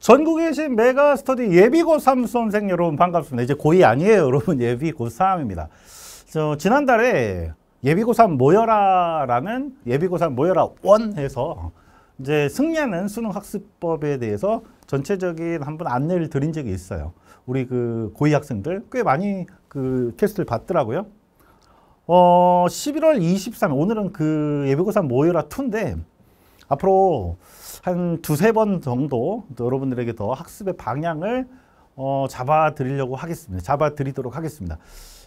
전국에 계신 메가스터디 예비고3 수험생 여러분 반갑습니다. 이제 고2 아니에요. 여러분 예비고3입니다. 저 지난달에 예비고3 모여라라는 예비고3 모여라 원 해서 이제 승리하는 수능 학습법에 대해서 전체적인 한번 안내를 드린 적이 있어요. 우리 그 고2 학생들 꽤 많이 그 캐스트를 봤더라고요. 어 11월 23일 오늘은 그 예비고3 모여라 2인데 앞으로 한 두세 번 정도 여러분들에게 더 학습의 방향을 어, 잡아드리려고 하겠습니다. 잡아드리도록 하겠습니다.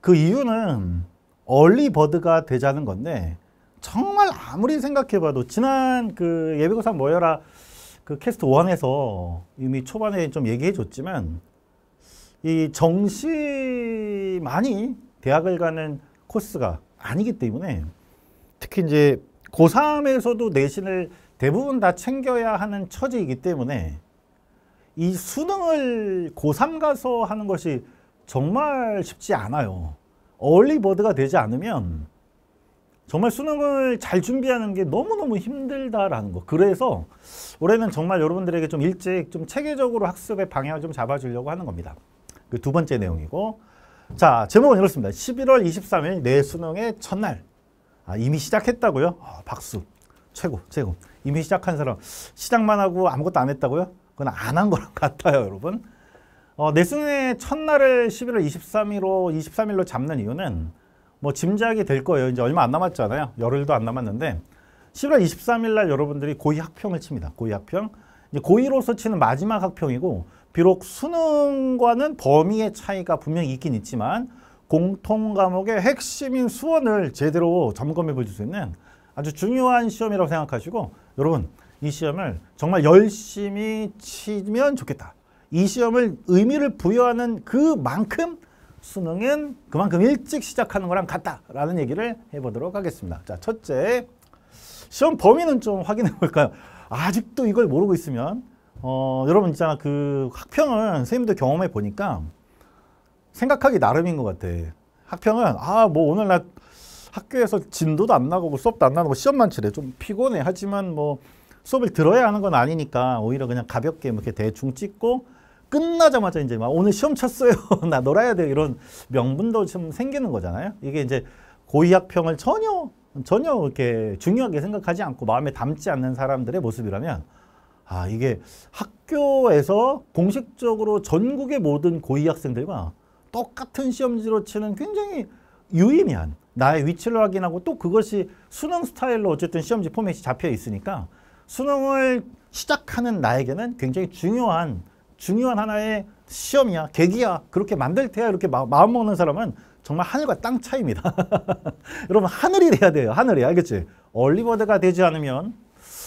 그 이유는 얼리버드가 되자는 건데 정말 아무리 생각해봐도 지난 그 예비고사 모여라 그 캐스트 1에서 이미 초반에 좀 얘기해줬지만 이 정시만이 대학을 가는 코스가 아니기 때문에 특히 이제 고3에서도 내신을 대부분 다 챙겨야 하는 처지이기 때문에 이 수능을 고3 가서 하는 것이 정말 쉽지 않아요. 얼리버드가 되지 않으면 정말 수능을 잘 준비하는 게 너무너무 힘들다라는 거. 그래서 올해는 정말 여러분들에게 좀 일찍 좀 체계적으로 학습의 방향을 좀 잡아주려고 하는 겁니다. 그 두 번째 내용이고 자 제목은 이렇습니다. 11월 23일 내 수능의 첫날 아, 이미 시작했다고요? 아, 박수. 최고, 최고. 이미 시작한 사람, 시작만 하고 아무것도 안 했다고요? 그건 안 한 거랑 같아요, 여러분. 어, 내숭의 첫날을 11월 23일로, 23일로 잡는 이유는 뭐 짐작이 될 거예요. 이제 얼마 안 남았잖아요. 열흘도 안 남았는데 11월 23일 날 여러분들이 고이 학평을 칩니다. 고이 학평. 이제 고이로서 치는 마지막 학평이고 비록 수능과는 범위의 차이가 분명히 있긴 있지만 공통 과목의 핵심인 수원을 제대로 점검해 볼 수 있는 아주 중요한 시험이라고 생각하시고 여러분 이 시험을 정말 열심히 치면 좋겠다. 이 시험을 의미를 부여하는 그만큼 수능은 그만큼 일찍 시작하는 거랑 같다라는 얘기를 해보도록 하겠습니다. 자, 첫째, 시험 범위는 좀 확인해 볼까요? 아직도 이걸 모르고 있으면 어, 여러분 있잖아 그 학평은 선생님도 경험해 보니까 생각하기 나름인 것 같아. 학평은 아 뭐 오늘 날 학교에서 진도도 안 나가고 수업도 안 나가고 시험만 치래. 좀 피곤해. 하지만 뭐 수업을 들어야 하는 건 아니니까 오히려 그냥 가볍게 뭐 이렇게 대충 찍고 끝나자마자 이제 막 오늘 시험 쳤어요. 나 놀아야 돼. 이런 명분도 좀 생기는 거잖아요. 이게 이제 고의학평을 전혀 전혀 이렇게 중요하게 생각하지 않고 마음에 담지 않는 사람들의 모습이라면 아 이게 학교에서 공식적으로 전국의 모든 고위 학생들과 똑같은 시험지로 치는 굉장히 유의미한 나의 위치를 확인하고 또 그것이 수능 스타일로 어쨌든 시험지 포맷이 잡혀 있으니까 수능을 시작하는 나에게는 굉장히 중요한 중요한 하나의 시험이야 계기야 그렇게 만들 테야 이렇게 마, 마음 먹는 사람은 정말 하늘과 땅 차이입니다 여러분 하늘이 돼야 돼요 하늘이 알겠지 얼리버드가 되지 않으면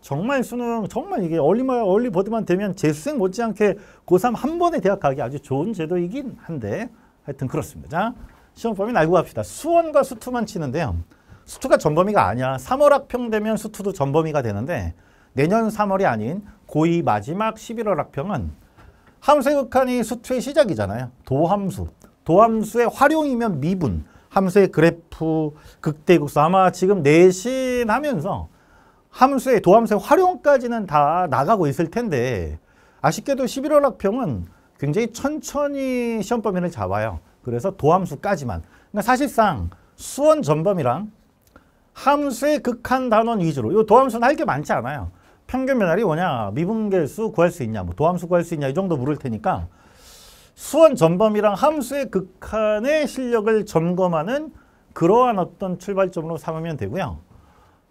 정말 수능 정말 이게 얼리마 얼리버드만 되면 재수생 못지않게 고3 한 번에 대학 가기 아주 좋은 제도이긴 한데 하여튼 그렇습니다 자. 시험 범위는 알고 갑시다. 수원과 수투만 치는데요. 수투가 전범위가 아니야. 3월 학평되면 수투도 전범위가 되는데 내년 3월이 아닌 고2 마지막 11월 학평은 함수극한이 수투의 시작이잖아요. 도함수. 도함수의 활용이면 미분. 함수의 그래프, 극대국수 아마 지금 내신하면서 함수의 도함수의 활용까지는 다 나가고 있을 텐데 아쉽게도 11월 학평은 굉장히 천천히 시험 범위를 잡아요. 그래서 도함수까지만. 그러니까 사실상 수원 전범이랑 함수의 극한 단원 위주로 이 도함수는 할 게 많지 않아요. 평균 변화이 뭐냐, 미분계수 구할 수 있냐, 뭐 도함수 구할 수 있냐 이 정도 물을 테니까 수원 전범이랑 함수의 극한의 실력을 점검하는 그러한 어떤 출발점으로 삼으면 되고요.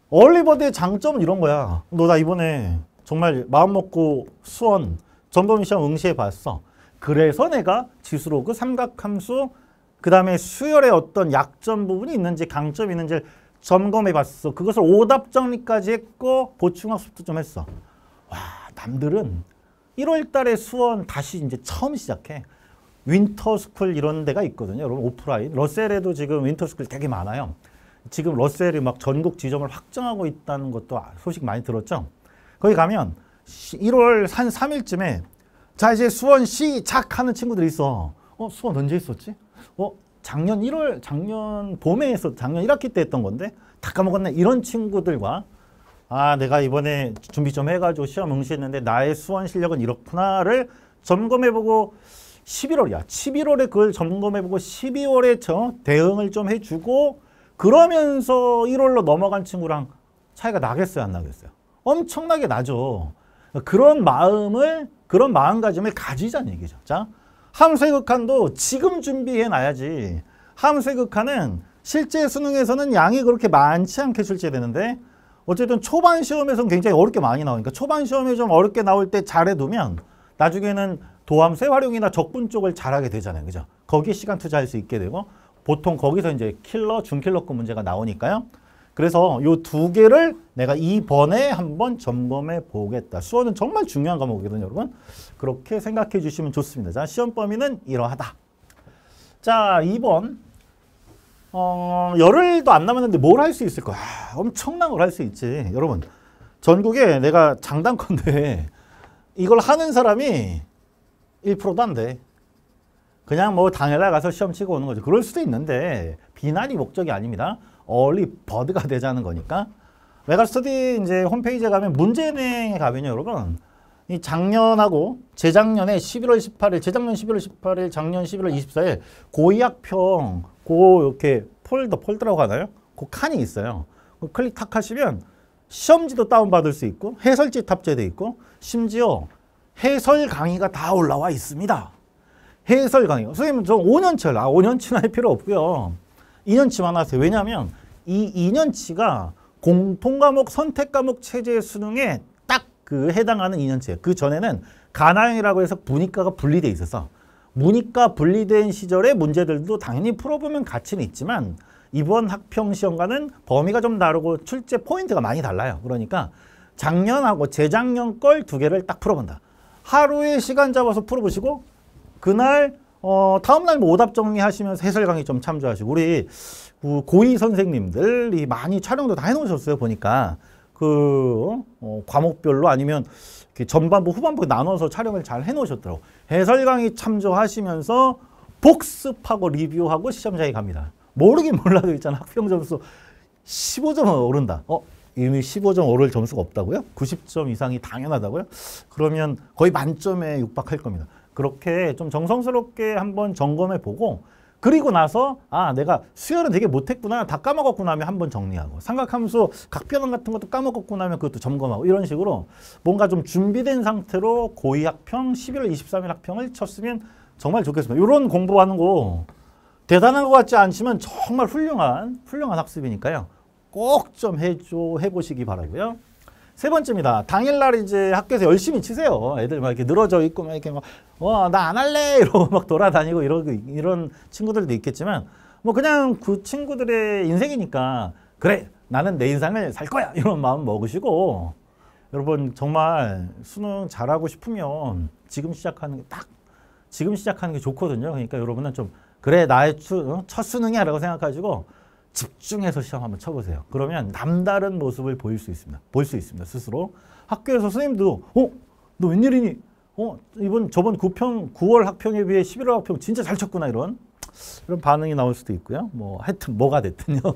얼리버드의 장점은 이런 거야. 너 나 이번에 정말 마음먹고 수원 전범 시험 응시해 봤어. 그래서 내가 지수로그 삼각함수 그 다음에 수열의 어떤 약점 부분이 있는지 강점이 있는지를 점검해 봤어. 그것을 오답 정리까지 했고 보충학습도 좀 했어. 와 남들은 1월 달에 수원 다시 이제 처음 시작해. 윈터스쿨 이런 데가 있거든요. 여러분 오프라인. 러셀에도 지금 윈터스쿨 되게 많아요. 지금 러셀이 막 전국 지점을 확정하고 있다는 것도 아, 소식 많이 들었죠. 거기 가면 1월 한 3일쯤에 자 이제 수원 시작하는 친구들이 있어. 어 수원 언제 있었지? 어 작년 1월 작년 봄에 했어. 작년 1학기 때 했던 건데 다 까먹었네. 이런 친구들과 아 내가 이번에 준비 좀 해가지고 시험 응시했는데 나의 수원 실력은 이렇구나를 점검해보고 11월이야. 11월에 그걸 점검해보고 12월에 저 대응을 좀 해주고 그러면서 1월로 넘어간 친구랑 차이가 나겠어요? 안 나겠어요? 엄청나게 나죠. 그런 마음을 그런 마음가짐을 가지자는 얘기죠. 자, 함수의극한도 지금 준비해놔야지. 함수의극한은 실제 수능에서는 양이 그렇게 많지 않게 출제되는데 어쨌든 초반 시험에서는 굉장히 어렵게 많이 나오니까 초반 시험에 좀 어렵게 나올 때 잘해두면 나중에는 도함수 활용이나 적분 쪽을 잘하게 되잖아요. 그죠? 거기에 시간 투자할 수 있게 되고 보통 거기서 이제 킬러, 중킬러급 문제가 나오니까요. 그래서 이 두 개를 내가 이번에 한번 점검해 보겠다. 수어는 정말 중요한 과목이거든요, 여러분. 그렇게 생각해 주시면 좋습니다. 자, 시험 범위는 이러하다. 자, 2번. 어, 열흘도 안 남았는데 뭘 할 수 있을 거야? 아, 엄청난 걸 할 수 있지. 여러분, 전국에 내가 장단컨대 이걸 하는 사람이 1%도 안 돼. 그냥 뭐 당일날 가서 시험 치고 오는 거죠. 그럴 수도 있는데 비난이 목적이 아닙니다. 얼리 버드가 되자는 거니까 메가 스터디 이제 홈페이지에 가면 문제은행에 가면요 여러분 이 작년하고 재작년에 11월 18일 재작년 11월 18일 작년 11월 24일 고의학평 고 이렇게 폴더 폴더라고 하나요? 그 칸이 있어요 그 클릭 탁 하시면 시험지도 다운받을 수 있고 해설지 탑재돼 있고 심지어 해설 강의가 다 올라와 있습니다 해설 강의 선생님 저 5년치를 아, 아5년치나할 필요 없고요 2년치 만하세요 왜냐하면 이 2년치가 공통과목 선택과목 체제 수능에 딱 그 해당하는 2년치예요. 그 전에는 가나형이라고 해서 문이과가분리되어 있어서 문이과 분리된 시절의 문제들도 당연히 풀어보면 가치는 있지만 이번 학평시험과는 범위가 좀 다르고 출제 포인트가 많이 달라요. 그러니까 작년하고 재작년 걸 두 개를 딱 풀어본다. 하루에 시간 잡아서 풀어보시고 그날 어, 다음날 뭐 오답 정리하시면서 해설 강의 좀 참조하시고 우리 그 고위 선생님들이 많이 촬영도 다 해놓으셨어요 보니까 그 어, 과목별로 아니면 전반부 후반부 나눠서 촬영을 잘 해놓으셨더라고 해설 강의 참조하시면서 복습하고 리뷰하고 시험장에 갑니다 모르긴 몰라도 있잖아 학평 점수 15점 은 오른다 어? 이미 15점 오를 점수가 없다고요? 90점 이상이 당연하다고요? 그러면 거의 만점에 육박할 겁니다 그렇게 좀 정성스럽게 한번 점검해 보고 그리고 나서 아 내가 수열은 되게 못했구나 다 까먹었구나 하면 한번 정리하고 삼각함수 각변함 같은 것도 까먹었구나 하면 그것도 점검하고 이런 식으로 뭔가 좀 준비된 상태로 고2 학평 11월 23일 학평을 쳤으면 정말 좋겠습니다. 이런 공부하는 거 대단한 것 같지 않지만 정말 훌륭한 훌륭한 학습이니까요. 꼭 좀 해줘 해보시기 바라고요. 세 번째입니다. 당일날 이제 학교에서 열심히 치세요. 애들 막 이렇게 늘어져 있고 막 이렇게 막 와 나 안 할래 이러고 막 돌아다니고 이러 고 이런 친구들도 있겠지만 뭐 그냥 그 친구들의 인생이니까 그래 나는 내 인상을 살 거야 이런 마음 먹으시고 여러분 정말 수능 잘하고 싶으면 지금 시작하는 게 딱 지금 시작하는 게 좋거든요. 그러니까 여러분은 좀 그래 나의 어? 첫 수능이야라고 생각하시고 집중해서 시험 한번 쳐보세요. 그러면 남다른 모습을 보일 수 있습니다. 볼 수 있습니다. 스스로. 학교에서 선생님도 어? 너 웬일이니? 어? 이번 저번 9평, 9월 학평에 비해 11월 학평 진짜 잘 쳤구나 이런 이런 반응이 나올 수도 있고요. 뭐 하여튼 뭐가 됐든요.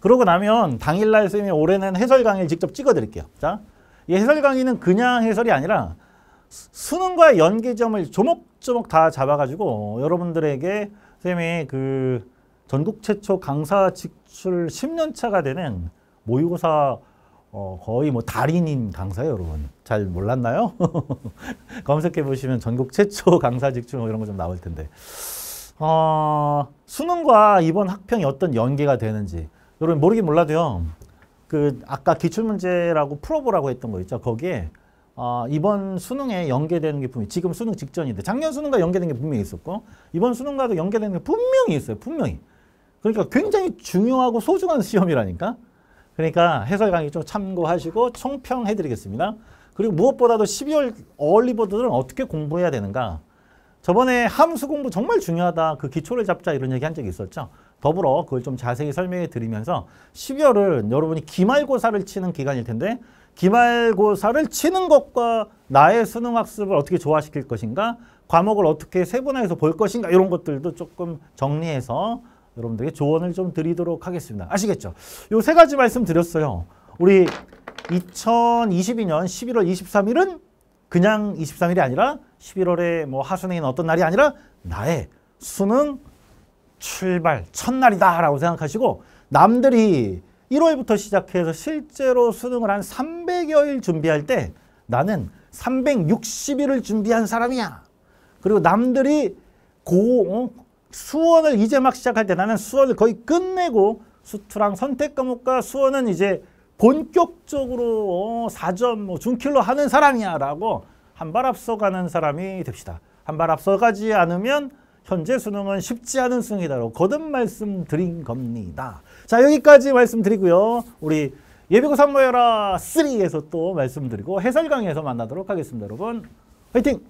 그러고 나면 당일날 선생님이 올해는 해설 강의를 직접 찍어드릴게요. 자, 이 해설 강의는 그냥 해설이 아니라 수능과 연계점을 조목조목 다 잡아가지고 여러분들에게 선생님이 그 전국 최초 강사 직출 10년 차가 되는 모의고사 어, 거의 뭐 달인인 강사예요, 여러분. 잘 몰랐나요? 검색해 보시면 전국 최초 강사 직종 뭐 이런 거 좀 나올 텐데. 어, 수능과 이번 학평이 어떤 연계가 되는지 여러분 모르긴 몰라도요. 그 아까 기출 문제라고 풀어보라고 했던 거 있죠. 거기에 어, 이번 수능에 연계되는 게 분명히 지금 수능 직전인데 작년 수능과 연계된 게 분명히 있었고 이번 수능과도 연계되는 게 분명히 있어요. 분명히. 그러니까 굉장히 중요하고 소중한 시험이라니까. 그러니까 해설 강의 좀 참고하시고 총평해드리겠습니다. 그리고 무엇보다도 12월 어울리버드들은 어떻게 공부해야 되는가. 저번에 함수 공부 정말 중요하다. 그 기초를 잡자 이런 얘기 한 적이 있었죠. 더불어 그걸 좀 자세히 설명해 드리면서 12월은 여러분이 기말고사를 치는 기간일 텐데 기말고사를 치는 것과 나의 수능 학습을 어떻게 조화시킬 것인가 과목을 어떻게 세분화해서 볼 것인가 이런 것들도 조금 정리해서 여러분들에게 조언을 좀 드리도록 하겠습니다. 아시겠죠? 요 세 가지 말씀 드렸어요. 우리 2022년 11월 23일은 그냥 23일이 아니라 11월에 뭐 하순행이 어떤 날이 아니라 나의 수능 출발 첫날이다 라고 생각하시고 남들이 1월부터 시작해서 실제로 수능을 한 300여일 준비할 때 나는 360일을 준비한 사람이야. 그리고 남들이 고, 어? 수원을 이제 막 시작할 때 나는 수원을 거의 끝내고 수투랑 선택 과목과 수원은 이제 본격적으로 어, 4점 뭐 중킬로 하는 사람이야 라고 한 발 앞서가는 사람이 됩시다. 한 발 앞서가지 않으면 현재 수능은 쉽지 않은 수능이다라고 거듭 말씀드린 겁니다. 자 여기까지 말씀드리고요. 우리 예비고사 모여라 3에서 또 말씀드리고 해설 강의에서 만나도록 하겠습니다. 여러분 화이팅!